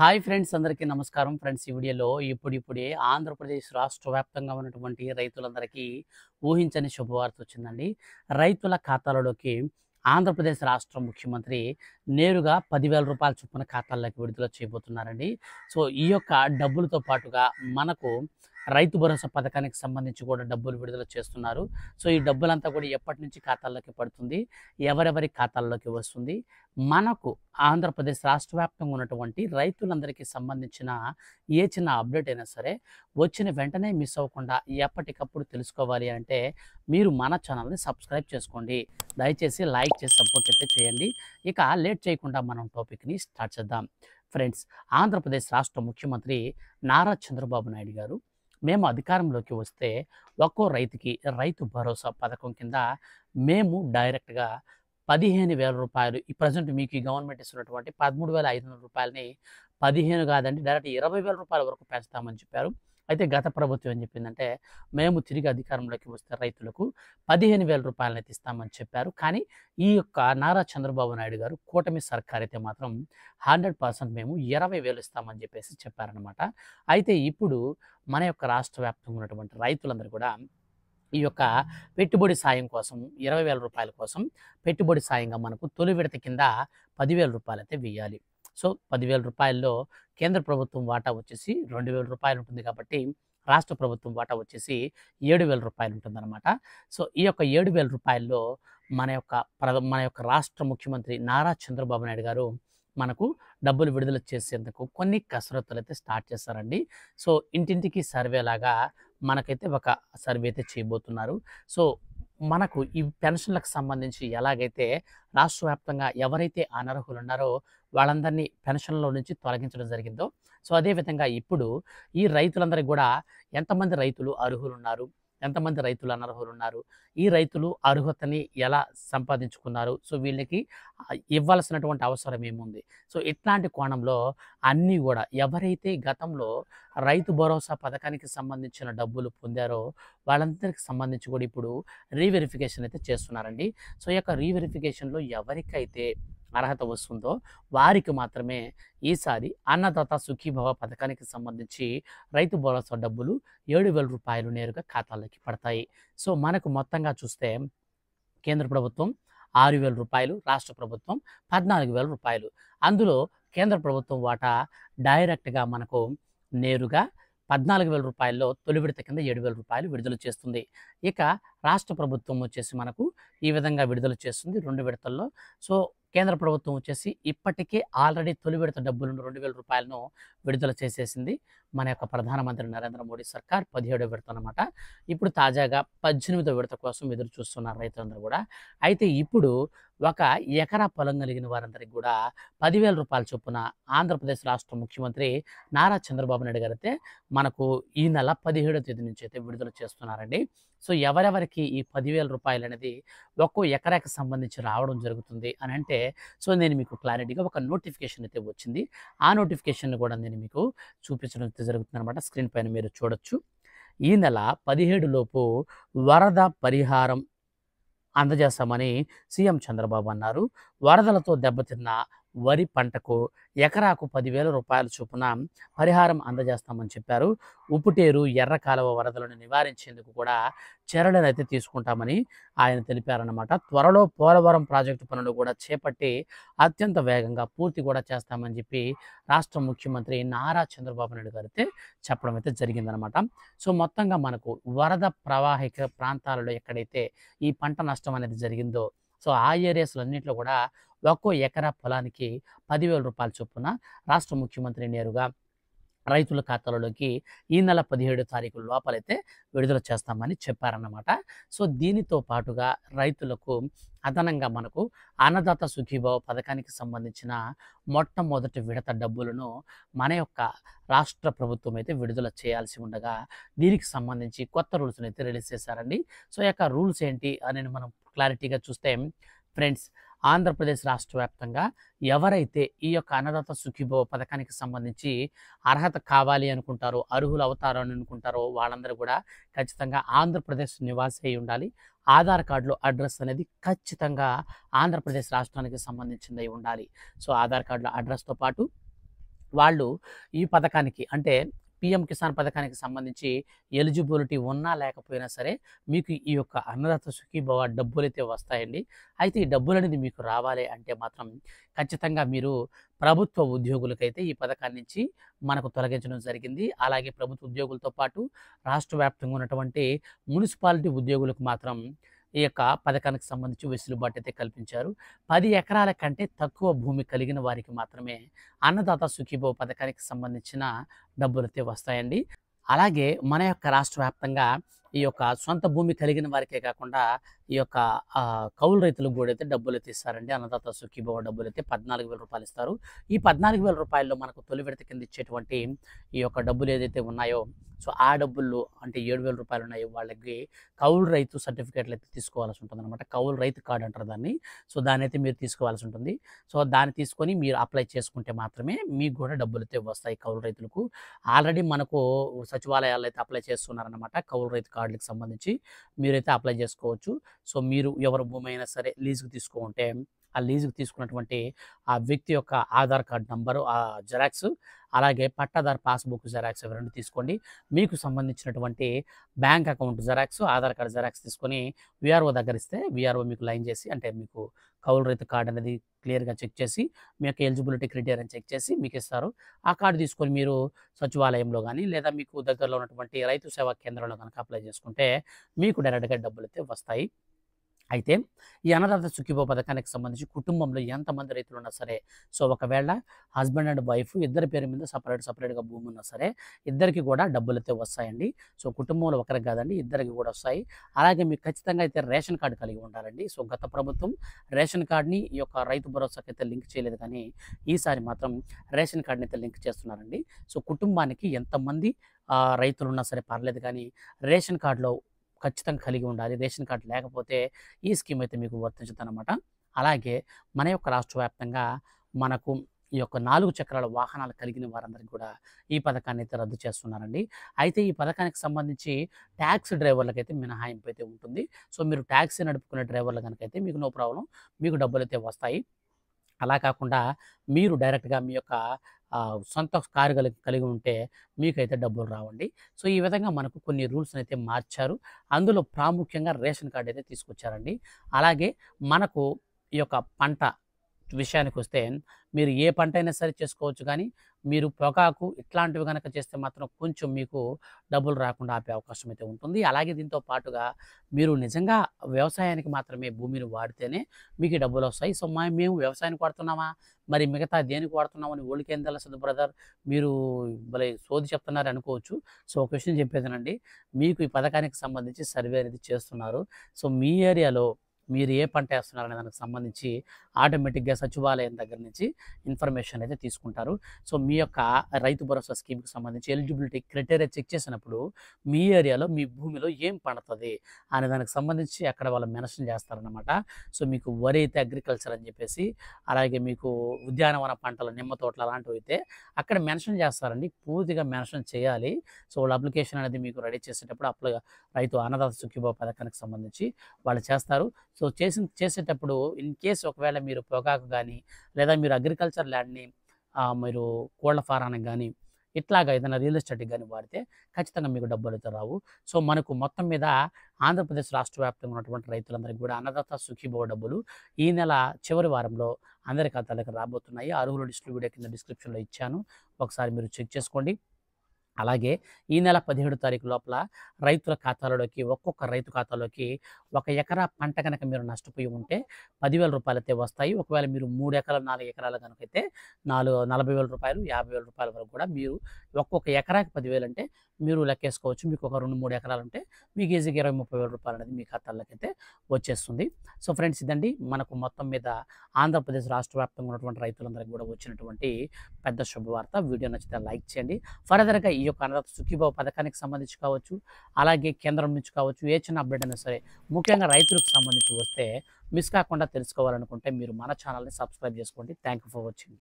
hi friends అందరికీ నమస్కారం friends ఈ వీడియోలో ఇప్పుడిప్పుడే ఆంధ్రప్రదేశ్ రాష్ట్ర వ్యాప్తంగా ఉన్నటువంటి రైతులందరికీ ఊహించని శుభవార్త వచ్చిందండి రైతుల ఖాతాలలోకి ఆంధ్రప్రదేశ్ రాష్ట్ర ముఖ్యమంత్రి నేరుగా పదివేల రూపాయల చొప్పున ఖాతాల్లోకి విడుదల చేయబోతున్నారండి సో ఈ యొక్క డబ్బులతో పాటుగా మనకు రైతు భరోసా పథకానికి సంబంధించి కూడా డబ్బులు విడుదల చేస్తున్నారు సో ఈ డబ్బులంతా కూడా ఎప్పటి నుంచి ఖాతాల్లోకి పడుతుంది ఎవరెవరి ఖాతాల్లోకి వస్తుంది మనకు ఆంధ్రప్రదేశ్ రాష్ట్ర వ్యాప్తంగా ఉన్నటువంటి రైతులందరికీ సంబంధించిన ఏ చిన్న అప్డేట్ అయినా సరే వచ్చిన వెంటనే మిస్ అవ్వకుండా ఎప్పటికప్పుడు తెలుసుకోవాలి అంటే మీరు మన ఛానల్ని సబ్స్క్రైబ్ చేసుకోండి దయచేసి లైక్ చేసి సపోర్ట్ అయితే చేయండి ఇక లేట్ చేయకుండా మనం టాపిక్ని స్టార్ట్ చేద్దాం ఫ్రెండ్స్ ఆంధ్రప్రదేశ్ రాష్ట్ర ముఖ్యమంత్రి నారా చంద్రబాబు నాయుడు గారు మేము అధికారంలోకి వస్తే ఒక్కో రైతుకి రైతు భరోసా పథకం కింద మేము డైరెక్ట్గా పదిహేను వేల రూపాయలు ఈ ప్రజెంట్ మీకు ఈ గవర్నమెంట్ ఇస్తున్నటువంటి పదమూడు వేల ఐదు వందల రూపాయలని పదిహేను కాదండి డైరెక్ట్ ఇరవై వేల రూపాయల వరకు పెంచుతామని చెప్పారు అయితే గత ప్రభుత్వం ఏం చెప్పిందంటే మేము తిరిగి అధికారంలోకి వస్తే రైతులకు పదిహేను వేల రూపాయలను అయితే ఇస్తామని చెప్పారు కానీ ఈ యొక్క నారా చంద్రబాబు నాయుడు గారు కూటమి సర్కార్ అయితే మాత్రం హండ్రెడ్ పర్సెంట్ మేము ఇరవై వేలు ఇస్తామని చెప్పేసి చెప్పారనమాట అయితే ఇప్పుడు మన యొక్క రాష్ట్ర వ్యాప్తంగా ఉన్నటువంటి రైతులందరూ కూడా ఈ యొక్క పెట్టుబడి సాయం కోసం ఇరవై వేల రూపాయల కోసం పెట్టుబడి సాయంగా మనకు తొలి విడత కింద పదివేల రూపాయలు అయితే వేయాలి సో పదివేల రూపాయల్లో కేంద్ర ప్రభుత్వం వాటా వచ్చేసి రెండు వేల రూపాయలు ఉంటుంది కాబట్టి రాష్ట్ర ప్రభుత్వం వాటా వచ్చేసి ఏడు వేల రూపాయలు ఉంటుందన్నమాట సో ఈ యొక్క ఏడు వేల రూపాయల్లో మన యొక్క మన యొక్క రాష్ట్ర ముఖ్యమంత్రి నారా చంద్రబాబు నాయుడు గారు మనకు డబ్బులు విడుదల చేసేందుకు కొన్ని కసరత్తులు అయితే స్టార్ట్ చేస్తారండి సో ఇంటింటికి సర్వే లాగా మనకైతే ఒక సర్వే అయితే చేయబోతున్నారు సో మనకు ఈ పెన్షన్లకు సంబంధించి ఎలాగైతే రాష్ట్ర వ్యాప్తంగా ఎవరైతే అనర్హులు ఉన్నారో వాళ్ళందరినీ పెన్షన్లో నుంచి తొలగించడం జరిగిందో సో అదేవిధంగా ఇప్పుడు ఈ రైతులందరికీ కూడా ఎంతమంది రైతులు అర్హులున్నారు ఎంతమంది రైతులు అనర్హులు ఉన్నారు ఈ రైతులు అర్హతని ఎలా సంపాదించుకున్నారు సో వీళ్ళకి ఇవ్వాల్సినటువంటి అవసరం ఏముంది సో ఇట్లాంటి కోణంలో అన్నీ కూడా ఎవరైతే గతంలో రైతు భరోసా పథకానికి సంబంధించిన డబ్బులు పొందారో వాళ్ళందరికి సంబంధించి కూడా ఇప్పుడు రీవెరిఫికేషన్ అయితే చేస్తున్నారండి సో ఈ యొక్క రీవెరిఫికేషన్లో ఎవరికైతే అర్హత వస్తుందో వారికి మాత్రమే ఈసారి అన్నదాత సుఖీభవ పథకానికి సంబంధించి రైతు భరోసా డబ్బులు ఏడు వేల రూపాయలు నేరుగా ఖాతాలోకి పడతాయి సో మనకు మొత్తంగా చూస్తే కేంద్ర ప్రభుత్వం ఆరు వేల రూపాయలు రాష్ట్ర ప్రభుత్వం పద్నాలుగు వేల రూపాయలు అందులో కేంద్ర ప్రభుత్వం వాటా డైరెక్ట్గా మనకు నేరుగా పద్నాలుగు వేల రూపాయల్లో తొలి విడత కింద ఏడు వేల రూపాయలు విడుదల చేస్తుంది ఇక రాష్ట్ర ప్రభుత్వం వచ్చేసి మనకు ఈ విధంగా విడుదల చేస్తుంది రెండు విడతల్లో సో కేంద్ర ప్రభుత్వం వచ్చేసి ఇప్పటికే ఆల్రెడీ తొలి విడత డబ్బులను రెండు వేల రూపాయలను విడుదల చేసేసింది మన యొక్క ప్రధానమంత్రి నరేంద్ర మోడీ సర్కార్ పదిహేడో విడత అనమాట ఇప్పుడు తాజాగా పద్దెనిమిదో విడత కోసం ఎదురు చూస్తున్నారు రైతులందరూ కూడా అయితే ఇప్పుడు ఒక ఎకరా పొలం కలిగిన వారందరికీ కూడా పదివేల రూపాయల చొప్పున ఆంధ్రప్రదేశ్ రాష్ట్ర ముఖ్యమంత్రి నారా చంద్రబాబు నాయుడు గారు అయితే మనకు ఈ నెల పదిహేడో తేదీ నుంచి అయితే విడుదల చేస్తున్నారండి సో ఎవరెవరికి ఈ పదివేల రూపాయలు అనేది ఒక్కో ఎకరాకి సంబంధించి రావడం జరుగుతుంది అని అంటే సో నేను మీకు క్లారిటీగా ఒక నోటిఫికేషన్ అయితే వచ్చింది ఆ నోటిఫికేషన్ కూడా నేను మీకు చూపించడం అనమాట స్క్రీన్ పైన మీరు చూడొచ్చు ఈ నెల పదిహేడులోపు వరద పరిహారం అందజేస్తామని సీఎం చంద్రబాబు అన్నారు వరదలతో దెబ్బతిన్న వరి పంటకు ఎకరాకు పదివేల రూపాయల చొప్పున పరిహారం అందజేస్తామని చెప్పారు ఉప్పుటేరు ఎర్ర కాలువ వరదలను నివారించేందుకు కూడా చర్యలను అయితే తీసుకుంటామని ఆయన తెలిపారన్నమాట త్వరలో పోలవరం ప్రాజెక్టు పనులు కూడా చేపట్టి అత్యంత వేగంగా పూర్తి కూడా చేస్తామని చెప్పి రాష్ట్ర ముఖ్యమంత్రి నారా చంద్రబాబు నాయుడు గారు అయితే చెప్పడం అయితే జరిగిందనమాట సో మొత్తంగా మనకు వరద ప్రవాహిక ప్రాంతాలలో ఎక్కడైతే ఈ పంట నష్టం అనేది జరిగిందో సో ఆ ఏరియాస్లన్నింటిలో కూడా ఒక్కో ఎకరా పొలానికి పదివేల రూపాయల చొప్పున రాష్ట్ర ముఖ్యమంత్రి నేరుగా రైతుల ఖాతాలలోకి ఈ నెల పదిహేడు తారీఖు లోపలైతే విడుదల చేస్తామని చెప్పారన్నమాట సో దీనితో పాటుగా రైతులకు అదనంగా మనకు అన్నదాత సుఖీభావ పథకానికి సంబంధించిన మొట్టమొదటి విడత డబ్బులను మన యొక్క రాష్ట్ర ప్రభుత్వం అయితే విడుదల చేయాల్సి ఉండగా దీనికి సంబంధించి కొత్త రూల్స్ని అయితే రిలీజ్ చేశారండి సో యొక్క రూల్స్ ఏంటి అనేది మనం క్లారిటీగా చూస్తే ఫ్రెండ్స్ ఆంధ్రప్రదేశ్ రాష్ట్ర వ్యాప్తంగా ఎవరైతే ఈ యొక్క అన్నదాత సుఖీభవ పథకానికి సంబంధించి అర్హత కావాలి అనుకుంటారో అర్హులు అవుతారు అని అనుకుంటారో వాళ్ళందరూ కూడా ఖచ్చితంగా ఆంధ్రప్రదేశ్ నివాసి అయి ఉండాలి ఆధార్ కార్డులో అడ్రస్ అనేది ఖచ్చితంగా ఆంధ్రప్రదేశ్ రాష్ట్రానికి సంబంధించిందై ఉండాలి సో ఆధార్ కార్డులో అడ్రస్తో పాటు వాళ్ళు ఈ పథకానికి అంటే పిఎం కిసాన్ పథకానికి సంబంధించి ఎలిజిబిలిటీ ఉన్నా లేకపోయినా సరే మీకు ఈ యొక్క అన్నదాత సుఖీభవ డబ్బులు అయితే వస్తాయండి అయితే ఈ డబ్బులు అనేది మీకు రావాలి అంటే మాత్రం ఖచ్చితంగా మీరు ప్రభుత్వ ఉద్యోగులకైతే ఈ పథకాన్ని నుంచి మనకు తొలగించడం జరిగింది అలాగే ప్రభుత్వ ఉద్యోగులతో పాటు రాష్ట్ర వ్యాప్తంగా ఉన్నటువంటి మున్సిపాలిటీ ఉద్యోగులకు మాత్రం ఈ యొక్క పథకానికి సంబంధించి వెసులుబాటు అయితే కల్పించారు పది ఎకరాల కంటే తక్కువ భూమి కలిగిన వారికి మాత్రమే అన్నదాత సుఖీభవ పథకానికి సంబంధించిన డబ్బులైతే వస్తాయండి అలాగే మన యొక్క రాష్ట్ర వ్యాప్తంగా ఈ యొక్క సొంత భూమి కలిగిన వారికే కాకుండా ఈ యొక్క కౌలు రైతులకు కూడా అయితే డబ్బులు ఇస్తారండి అన్నదాత సుఖీభవ డబ్బులు అయితే పద్నాలుగు వేల రూపాయలు ఇస్తారు ఈ పద్నాలుగు వేల రూపాయల్లో మనకు తొలి విడత కింద ఇచ్చేటువంటి ఈ యొక్క డబ్బులు ఏదైతే ఉన్నాయో సో ఆ డబ్బుల్లో అంటే ఏడు వేల రూపాయలు ఉన్నాయి వాళ్ళకి కౌలు రైతు సర్టిఫికేట్లు అయితే తీసుకోవాల్సి ఉంటుంది అనమాట కౌలు రైతు కార్డు అంటారు దాన్ని సో దాని అయితే మీరు తీసుకోవాల్సి ఉంటుంది సో దాన్ని తీసుకొని మీరు అప్లై చేసుకుంటే మాత్రమే మీకు కూడా డబ్బులు అయితే వస్తాయి కౌలు రైతులకు ఆల్రెడీ మనకు సచివాలయాలు అయితే అప్లై చేస్తున్నారనమాట కౌలు రైతు కార్డులకు సంబంధించి మీరైతే అప్లై చేసుకోవచ్చు సో మీరు ఎవరు భూమి అయినా సరే లీజుకు తీసుకుంటే ఆ లీజుకు తీసుకున్నటువంటి ఆ వ్యక్తి యొక్క ఆధార్ కార్డు నంబరు ఆ జెరాక్స్ అలాగే పట్టాదారు పాస్బుక్ జెరాక్స్ ఇవి రెండు తీసుకోండి మీకు సంబంధించినటువంటి bank account xerox Aadhaar card xerox తీసుకొని విఆర్ఓ దగ్గర ఇస్తే విఆర్ఓ మీకు లైన్ చేసి అంటే మీకు కౌలు రైతు కార్డు అనేది క్లియర్గా చెక్ చేసి మీ యొక్క ఎలిజిబిలిటీ క్రైటీరియా చెక్ చేసి మీకు ఇస్తారు ఆ కార్డు తీసుకొని మీరు సచివాలయంలో కానీ లేదా మీకు దగ్గరలో ఉన్నటువంటి రైతు సేవా కేంద్రంలో కనుక అప్లై చేసుకుంటే మీకు డైరెక్ట్గా డబ్బులు అయితే వస్తాయి అయితే ఈ అన్నదాత సుఖీభో పథకానికి సంబంధించి కుటుంబంలో ఎంతమంది రైతులు ఉన్నా సరే సో ఒకవేళ హస్బెండ్ అండ్ వైఫ్ ఇద్దరి పేరు మీద సపరేట్ సపరేట్గా భూమి ఉన్నా సరే ఇద్దరికి కూడా డబ్బులు అయితే వస్తాయండి సో కుటుంబంలో ఒకరికి కాదండి ఇద్దరికి కూడా వస్తాయి అలాగే మీకు ఖచ్చితంగా అయితే రేషన్ కార్డు కలిగి ఉండాలండి సో గత ప్రభుత్వం రేషన్ కార్డుని ఈ యొక్క రైతు భరోసాకి అయితే లింక్ చేయలేదు కానీ ఈసారి మాత్రం రేషన్ కార్డుని అయితే లింక్ చేస్తున్నారండి సో కుటుంబానికి ఎంతమంది రైతులు ఉన్నా సరే పర్లేదు కానీ రేషన్ కార్డులో ఖచ్చితంగా కలిగి ఉండాలి రేషన్ కార్డు లేకపోతే ఈ స్కీమ్ అయితే మీకు వర్తించదనమాట అలాగే మన యొక్క రాష్ట్ర వ్యాప్తంగా మనకు ఈ యొక్క నాలుగు చక్రాల వాహనాలు కలిగిన వారందరికీ కూడా ఈ పథకాన్ని అయితే రద్దు చేస్తున్నారండి అయితే ఈ పథకానికి సంబంధించి ట్యాక్సీ డ్రైవర్లకు అయితే మినహాయింపు అయితే ఉంటుంది సో మీరు ట్యాక్సీ నడుపుకునే డ్రైవర్లు కనుకైతే మీకు నో ప్రాబ్లం మీకు డబ్బులు అయితే వస్తాయి అలా కాకుండా మీరు డైరెక్ట్గా మీ యొక్క సొంత కారు కలిగి ఉంటే మీకైతే డబ్బులు రావండి సో ఈ విధంగా మనకు కొన్ని రూల్స్ అయితే మార్చారు అందులో ప్రాముఖ్యంగా రేషన్ కార్డు అయితే తీసుకొచ్చారండి అలాగే మనకు ఈ యొక్క పంట విషయానికి వస్తే మీరు ఏ పంట అయినా సరే చేసుకోవచ్చు కానీ మీరు పొగాకు ఇట్లాంటివి కనుక చేస్తే మాత్రం కొంచెం మీకు డబ్బులు రాకుండా ఆపే అవకాశం అయితే ఉంటుంది అలాగే దీంతో పాటుగా మీరు నిజంగా వ్యవసాయానికి మాత్రమే భూమిని వాడితేనే మీకు డబ్బులు వస్తాయి సో మా మేము వ్యవసాయానికి వాడుతున్నామా మరి మిగతా దేనికి వాడుతున్నామని ఓళ్ళకేం తెలుస్తుంది బ్రదర్ మీరు భలే సోది చెప్తున్నారు అనుకోవచ్చు సో ఒక విషయం చెప్పేదనండి మీకు ఈ పథకానికి సంబంధించి సర్వే అనేది చేస్తున్నారు సో మీ ఏరియాలో మీరు ఏ పంట వేస్తున్నారనే దానికి సంబంధించి ఆటోమేటిక్గా సచివాలయం దగ్గర నుంచి ఇన్ఫర్మేషన్ అయితే తీసుకుంటారు సో మీ యొక్క రైతు భరోసా స్కీమ్కి సంబంధించి ఎలిజిబిలిటీ క్రైటీరియా చెక్ చేసినప్పుడు మీ ఏరియాలో మీ భూమిలో ఏం పండుతుంది అనే దానికి సంబంధించి అక్కడ వాళ్ళు మెన్షన్ చేస్తారనమాట సో మీకు వరి అయితే అగ్రికల్చర్ అని చెప్పేసి అలాగే మీకు ఉద్యానవన పంటలు నిమ్మ తోటలు అలాంటివి అయితే అక్కడ మెన్షన్ చేస్తారండి పూర్తిగా మెన్షన్ చేయాలి సో వాళ్ళ అప్లికేషన్ అనేది మీకు రెడీ చేసేటప్పుడు అప్లై రైతు అన్నదాత సుఖీభావ పథకానికి సంబంధించి వాళ్ళు చేస్తారు సో చేసిన చేసేటప్పుడు ఇన్ కేస్ ఒకవేళ మీరు పొగాకు కానీ లేదా మీరు అగ్రికల్చర్ ల్యాండ్ని మీరు కోళ్ల ఫారానికి కానీ ఇట్లాగా ఏదైనా రియల్ ఎస్టేట్కి కానీ వాడితే ఖచ్చితంగా మీకు డబ్బులు అయితే రావు సో మనకు మొత్తం మీద ఆంధ్రప్రదేశ్ రాష్ట్ర వ్యాప్తంగా ఉన్నటువంటి రైతులందరికీ కూడా అన్నదాత సుఖీభవ డబ్బులు ఈ నెల చివరి వారంలో అందరి ఖాతాలకు రాబోతున్నాయి అర్హులు డిస్ట్రిబ్యూటర్ కింద డిస్క్రిప్షన్లో ఇచ్చాను ఒకసారి మీరు చెక్ చేసుకోండి అలాగే ఈ నెల పదిహేడు తారీఖు లోపల రైతుల ఖాతాలలోకి ఒక్కొక్క రైతు ఖాతాలోకి ఒక ఎకరా పంట కనుక మీరు నష్టపోయి ఉంటే పదివేల రూపాయలు అయితే వస్తాయి ఒకవేళ మీరు మూడు ఎకరాలు నాలుగు ఎకరాలు కనుకైతే అయితే నాలుగు నలభై వేల రూపాయలు యాభై వేల రూపాయల వరకు కూడా మీరు ఒక్కొక్క ఎకరాకి పదివేలు అంటే మీరు లెక్కేసుకోవచ్చు మీకు ఒక రెండు మూడు ఎకరాలు ఉంటే మీకు ఈజీగా ఇరవై ముప్పై వేల రూపాయలు అనేది మీ ఖాతాల్లోకి అయితే వచ్చేస్తుంది సో ఫ్రెండ్స్ ఇదండి మనకు మొత్తం మీద ఆంధ్రప్రదేశ్ రాష్ట్ర వ్యాప్తంగా ఉన్నటువంటి రైతులందరికీ కూడా వచ్చినటువంటి పెద్ద శుభవార్త వీడియో నచ్చితే లైక్ చేయండి ఫర్దర్గా ఈ యొక్క అన్నదాత సుఖీభావ పథకానికి సంబంధించి కావచ్చు అలాగే కేంద్రం నుంచి కావచ్చు ఏ చిన్న అప్డేట్ అయినా సరే ముఖ్యంగా రైతులకు సంబంధించి వస్తే మిస్ కాకుండా తెలుసుకోవాలనుకుంటే మీరు మన ఛానల్ని సబ్స్క్రైబ్ చేసుకోండి థ్యాంక్ ఫర్ వాచింగ్